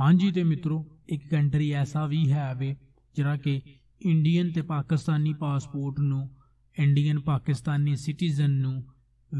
ਹਾਂਜੀ ਤੇ ਮਿੱਤਰੋ ਇੱਕ ਕੰਟਰੀ ਐਸਾ ਵੀ ਹੈ ਵੇ ਜਿਹੜਾ ਕਿ ਇੰਡੀਅਨ ਤੇ ਪਾਕਿਸਤਾਨੀ ਪਾਸਪੋਰਟ ਨੂੰ ਇੰਡੀਅਨ ਪਾਕਿਸਤਾਨੀ ਸਿਟੀਜ਼ਨ ਨੂੰ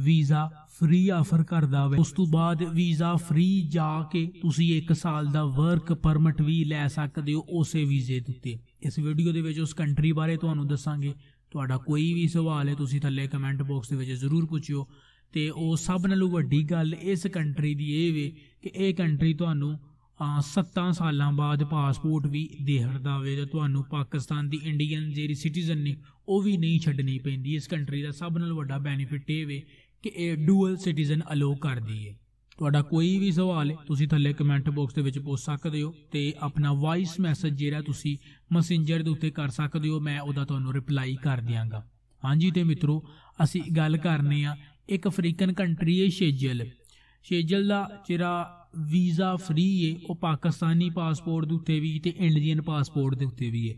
ਵੀਜ਼ਾ ਫ੍ਰੀ ਆਫਰ ਕਰਦਾ ਵੇ ਉਸ ਤੋਂ ਬਾਅਦ ਵੀਜ਼ਾ ਫ੍ਰੀ ਜਾ ਕੇ ਤੁਸੀਂ 1 ਸਾਲ ਦਾ ਵਰਕ ਪਰਮਿਟ ਵੀ ਲੈ ਸਕਦੇ ਹੋ ਉਸੇ ਵੀਜ਼ੇ ਦੇ ਉੱਤੇ ਇਸ ਵੀਡੀਓ ਦੇ ਵਿੱਚ ਉਸ ਕੰਟਰੀ ਬਾਰੇ ਤੁਹਾਨੂੰ ਦੱਸਾਂਗੇ ਤੁਹਾਡਾ ਕੋਈ ਵੀ ਸਵਾਲ ਹੈ ਤੁਸੀਂ ਥੱਲੇ ਕਮੈਂਟ ਬਾਕਸ ਦੇ ਵਿੱਚ ਜ਼ਰੂਰ ਪੁੱਛਿਓ ਤੇ ਉਹ ਸਭ ਨਾਲੋਂ ਵੱਡੀ ਗੱਲ ਇਸ ਕੰਟਰੀ ਦੀ ਇਹ ਵੇ ਕਿ ਇਹ ਕੰਟਰੀ ਤੁਹਾਨੂੰ 7 ਸਾਲਾਂ ਬਾਅਦ ਪਾਸਪੋਰਟ ਵੀ ਦੇਹੜ ਦਾ ਹੋਵੇ ਤੁਹਾਨੂੰ ਪਾਕਿਸਤਾਨ ਦੀ ਇੰਡੀਅਨ ਜਿਹੜੀ ਸਿਟੀਜ਼ਨ ਨੇ ਉਹ ਵੀ ਨਹੀਂ ਛੱਡਣੀ ਪੈਂਦੀ ਇਸ ਕੰਟਰੀ ਦਾ ਸਭ ਨਾਲੋਂ ਵੱਡਾ ਬੈਨੀਫਿਟ ਇਹ ਵੇ ਕਿ ਇਹ ਡੂਅਲ ਸਿਟੀਜ਼ਨ ਅਲੋ ਕਰਦੀ ਹੈ ਤੁਹਾਡਾ ਕੋਈ ਵੀ ਸਵਾਲ ਹੈ ਤੁਸੀਂ ਥੱਲੇ ਕਮੈਂਟ ਬਾਕਸ ਦੇ ਵਿੱਚ ਪੁੱਛ ਸਕਦੇ ਹੋ ਤੇ ਆਪਣਾ ਵਾਇਸ ਮੈਸੇਜ ਜਿਹੜਾ ਤੁਸੀਂ ਮੈਸੇਂਜਰ ਦੇ ਉੱਤੇ ਕਰ ਸਕਦੇ ਹੋ ਮੈਂ ਉਹਦਾ ਤੁਹਾਨੂੰ ਰਿਪਲਾਈ ਕਰ ਦਿਆਂਗਾ ਹਾਂਜੀ ਤੇ ਮਿੱਤਰੋ ਅਸੀਂ ਗੱਲ ਕਰਨੀ ਆ ਇੱਕ ਅਫਰੀਕਨ ਕੰਟਰੀ ਹੈ ਸ਼ੇਜਲ ਸ਼ੇਜਲ ਦਾ ਜਿਹੜਾ ਵੀਜ਼ਾ ਫ੍ਰੀ ਏ ਉਹ ਪਾਕਿਸਤਾਨੀ ਪਾਸਪੋਰਟ ਦੇ ਉੱਤੇ ਵੀ ਤੇ ਇੰਡੀਅਨ ਪਾਸਪੋਰਟ ਦੇ ਉੱਤੇ ਵੀ ਏ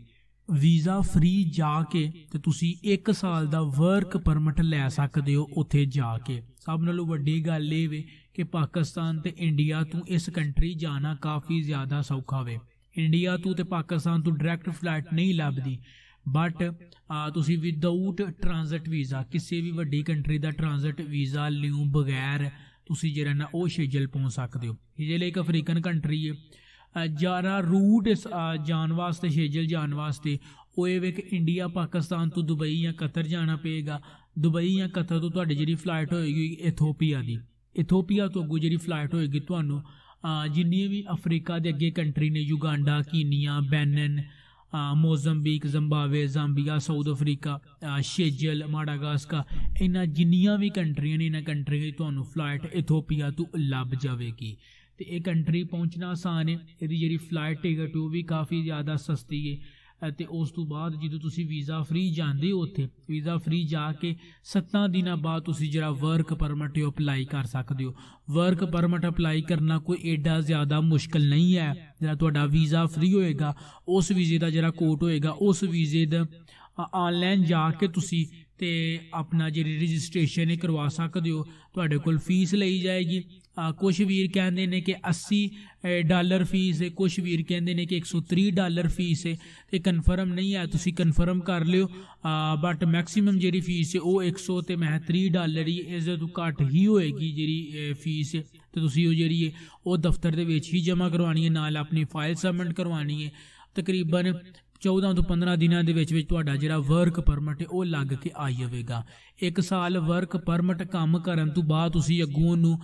ਵੀਜ਼ਾ ਫ੍ਰੀ ਜਾ ਕੇ ਤੇ ਤੁਸੀਂ 1 ਸਾਲ ਦਾ ਵਰਕ ਪਰਮਿਟ ਲੈ ਸਕਦੇ ਹੋ ਉੱਥੇ ਜਾ ਕੇ ਸਭ ਨਾਲੋਂ ਵੱਡੀ ਗੱਲ ਇਹ ਵੇ ਕਿ ਪਾਕਿਸਤਾਨ ਤੇ ਇੰਡੀਆ ਤੋਂ ਇਸ ਕੰਟਰੀ ਜਾਣਾ ਕਾਫੀ ਜ਼ਿਆਦਾ ਸੌਖਾ ਵੇ ਇੰਡੀਆ ਤੋਂ ਤੇ ਪਾਕਿਸਤਾਨ ਤੋਂ ਡਾਇਰੈਕਟ ਫਲਾਈਟ ਨਹੀਂ ਲੱਭਦੀ ਬਟ ਤੁਸੀਂ ਵਿਦਆਊਟ ਟ੍ਰਾਂਜ਼ਿਟ ਵੀਜ਼ਾ ਕਿਸੇ ਵੀ ਵੱਡੀ ਕੰਟਰੀ ਦਾ ਟ੍ਰਾਂਜ਼ਿਟ ਵੀਜ਼ਾ ਲਿਉ ਬਗੈਰ ਤੁਸੀਂ ਜਿਹੜਾ ਨਾ ਉਹ ਸ਼ੇਜਲ ਪਹੁੰਚ ਸਕਦੇ ਹੋ ਸ਼ੇਜਲ ਇੱਕ ਅਫਰੀਕਨ ਕੰਟਰੀ ਹੈ ਜਾਰਾ ਰੂਟ ਜਾਣ ਵਾਸਤੇ ਸ਼ੇਜਲ ਜਾਣ ਵਾਸਤੇ ਉਹ ਇਹ ਵੇ ਕਿ ਇੰਡੀਆ ਪਾਕਿਸਤਾਨ ਤੋਂ ਦੁਬਈ ਜਾਂ ਕਤਰ ਜਾਣਾ ਪਏਗਾ ਦੁਬਈ ਜਾਂ ਕਤਰ ਤੋਂ ਤੁਹਾਡੀ ਜਿਹੜੀ ਫਲਾਈਟ ਹੋਏਗੀ ਇਥੋਪੀਆ ਦੀ ਇਥੋਪੀਆ ਤੋਂ ਅੱਗੋਂ ਜਿਹੜੀ ਫਲਾਈਟ ਹੋਏਗੀ ਤੁਹਾਨੂੰ ਜਿੰਨੀਆਂ ਵੀ ਅਫਰੀਕਾ ਦੇ ਅੱਗੇ ਕੰਟਰੀ ਨੇ Uganda Kenya Benin Mozambique Zimbabwe Zambia South Africa Seychelles Madagascar ਇਹਨਾਂ ਜਿੰਨੀਆਂ ਵੀ ਕੰਟਰੀਆਂ ਨੇ ਇਹਨਾਂ ਕੰਟਰੀਆਂ ਦੀ ਤੁਹਾਨੂੰ ਫਲਾਈਟ ਇਥੋਪੀਆ ਤੋਂ ਲੱਭ ਜਾਵੇਗੀ ਤੇ ਇਹ ਕੰਟਰੀ ਪਹੁੰਚਣਾ ਆਸਾਨ ਹੈ ਇਹਦੀ ਜਿਹੜੀ ਫਲਾਈਟ ਟਿਕਟ ਉਹ ਵੀ ਕਾਫੀ ਜ਼ਿਆਦਾ ਸਸਤੀ ਹੈ ਅਤੇ ਉਸ ਤੋਂ ਬਾਅਦ ਜਦੋਂ ਤੁਸੀਂ ਵੀਜ਼ਾ ਫ੍ਰੀ ਜਾਂਦੇ ਹੋ ਉੱਥੇ ਵੀਜ਼ਾ ਫ੍ਰੀ ਜਾ ਕੇ 7 ਦਿਨਾਂ ਬਾਅਦ ਤੁਸੀਂ ਜਿਹੜਾ ਵਰਕ ਪਰਮਿਟ ਹੈ ਅਪਲਾਈ ਕਰ ਸਕਦੇ ਹੋ ਵਰਕ ਪਰਮਿਟ ਅਪਲਾਈ ਕਰਨਾ ਕੋਈ ਏਡਾ ਜ਼ਿਆਦਾ ਮੁਸ਼ਕਲ ਨਹੀਂ ਹੈ ਜਿਹੜਾ ਤੁਹਾਡਾ ਵੀਜ਼ਾ ਫ੍ਰੀ ਹੋਏਗਾ ਉਸ ਵੀਜ਼ੇ ਦਾ ਜਿਹੜਾ ਕੋਟ ਹੋਏਗਾ ਉਸ ਵੀਜ਼ੇ ਦਾ ਆਨਲਾਈਨ ਜਾ ਕੇ ਤੁਸੀਂ ਤੇ ਆਪਣਾ ਜਿਹੜੀ ਰਜਿਸਟ੍ਰੇਸ਼ਨ ਹੈ ਕਰਵਾ ਸਕਦੇ ਹੋ ਤੁਹਾਡੇ ਕੋਲ ਫੀਸ ਲਈ ਜਾਏਗੀ ਕੁਝ ਵੀਰ ਕਹਿੰਦੇ ਨੇ ਕਿ 80 ਡਾਲਰ ਫੀਸ ਹੈ ਕੁਝ ਵੀਰ ਕਹਿੰਦੇ ਨੇ ਕਿ 130 ਡਾਲਰ ਫੀਸ ਹੈ ਤੇ ਕਨਫਰਮ ਨਹੀਂ ਹੈ ਤੁਸੀਂ ਕਨਫਰਮ ਕਰ ਲਿਓ ਬਟ ਮੈਕਸਿਮਮ ਜਿਹੜੀ ਫੀਸ ਹੈ ਉਹ 100 ਤੇ ਮੈਂ 30 ਡਾਲਰ ਹੀ ਇਸ ਤੋਂ ਘੱਟ ਹੀ ਹੋਏਗੀ ਜਿਹੜੀ ਫੀਸ ਹੈ ਤੇ ਤੁਸੀਂ ਉਹ ਜਿਹੜੀ ਹੈ ਉਹ ਦਫ਼ਤਰ ਦੇ ਵਿੱਚ ਹੀ ਜਮ੍ਹਾਂ ਕਰਵਾਣੀ ਹੈ ਨਾਲ ਆਪਣੀ ਫਾਈਲ ਸਬਮਿਟ ਕਰਵਾਣੀ ਹੈ ਤਕਰੀਬਨ 14 ਤੋਂ 15 ਦਿਨਾਂ ਦੇ ਵਿੱਚ ਵਿੱਚ ਤੁਹਾਡਾ ਜਿਹੜਾ ਵਰਕ ਪਰਮਿਟ ਹੈ ਉਹ ਲੱਗ ਕੇ ਆ ਜਾਵੇਗਾ ਇੱਕ ਸਾਲ ਵਰਕ ਪਰਮਿਟ ਕੰਮ ਕਰਨ ਤੋਂ ਬਾਅਦ ਤੁਸੀਂ ਅੱਗੋਂ ਨੂੰ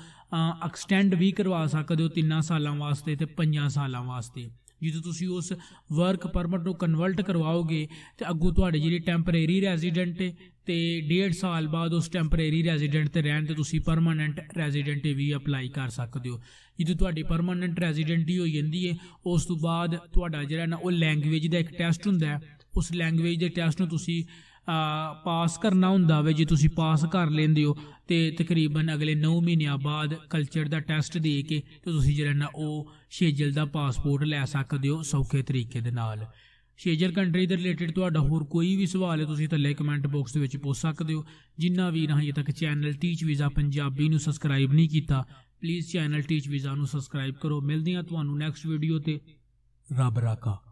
ਐਕਸਟੈਂਡ ਵੀ ਕਰਵਾ ਸਕਦੇ ਹੋ 3 ਸਾਲਾਂ ਵਾਸਤੇ ਤੇ 5 ਸਾਲਾਂ ਵਾਸਤੇ ਜਦੋਂ ਤੁਸੀਂ ਉਸ ਵਰਕ ਪਰਮਿਟ ਨੂੰ ਕਨਵਰਟ ਕਰਵਾਓਗੇ ਤੇ ਅੱਗੋਂ ਤੁਹਾਡੇ ਜਿਹੜੇ ਟੈਂਪਰੇਰੀ ਰੈਜ਼ੀਡੈਂਟ ਤੇ 1.5 ਸਾਲ ਬਾਅਦ ਉਸ ਟੈਂਪਰੇਰੀ ਰੈਜ਼ੀਡੈਂਟ ਤੇ ਰਹਿਣ ਤੇ ਤੁਸੀਂ ਪਰਮਨੈਂਟ ਰੈਜ਼ੀਡੈਂਟ ਵੀ ਅਪਲਾਈ ਕਰ ਸਕਦੇ ਹੋ ਜਦੋਂ ਤੁਹਾਡੀ ਪਰਮਨੈਂਟ ਰੈਜ਼ੀਡੈਂਟੀ ਹੋ ਜਾਂਦੀ ਹੈ ਉਸ ਤੋਂ ਬਾਅਦ ਤੁਹਾਡਾ ਜਿਹੜਾ ਨਾ ਉਹ ਲੈਂਗੁਏਜ ਦਾ ਇੱਕ ਟੈਸਟ ਹੁੰਦਾ ਹੈ ਉਸ ਲੈਂਗੁਏਜ ਦੇ ਟੈਸਟ ਨੂੰ ਤੁਸੀਂ ਪਾਸ ਕਰਨਾ ਹੁੰਦਾ ਵੇ ਜੇ ਤੁਸੀਂ ਪਾਸ ਕਰ ਲੈਂਦੇ ਹੋ ਤੇ ਤਕਰੀਬਨ ਅਗਲੇ 9 ਮਹੀਨਿਆਂ ਬਾਅਦ ਕਲਚਰ ਦਾ ਟੈਸਟ ਦੇ ਕੇ ਤੇ ਤੁਸੀਂ ਜਿਹੜਾ ਨਾ ਉਹ ਸ਼ੇਜਲ ਦਾ ਪਾਸਪੋਰਟ ਲੈ ਸਕਦੇ ਹੋ ਸੌਖੇ ਤਰੀਕੇ ਦੇ ਨਾਲ ਸ਼ੇਜਰ ਕੰਟਰੀ ਦੇ ਰਿਲੇਟਡ ਤੁਹਾਡਾ ਹੋਰ ਕੋਈ ਵੀ ਸਵਾਲ ਹੈ ਤੁਸੀਂ ਥੱਲੇ ਕਮੈਂਟ ਬਾਕਸ ਦੇ ਵਿੱਚ ਪੁੱਛ ਸਕਦੇ ਹੋ ਜਿੰਨਾ ਵੀ ਹਜੇ ਤੱਕ ਚੈਨਲ ਟੀਚ ਵੀਜ਼ਾ ਪੰਜਾਬੀ ਨੂੰ ਸਬਸਕ੍ਰਾਈਬ ਨਹੀਂ ਕੀਤਾ ਪਲੀਜ਼ ਚੈਨਲ ਟੀਚ ਵੀਜ਼ਾ ਨੂੰ ਸਬਸਕ੍ਰਾਈਬ ਕਰੋ ਮਿਲਦੇ ਹਾਂ ਤੁਹਾਨੂੰ ਨੈਕਸਟ ਵੀਡੀਓ ਤੇ ਰੱਬ ਰਾਖਾ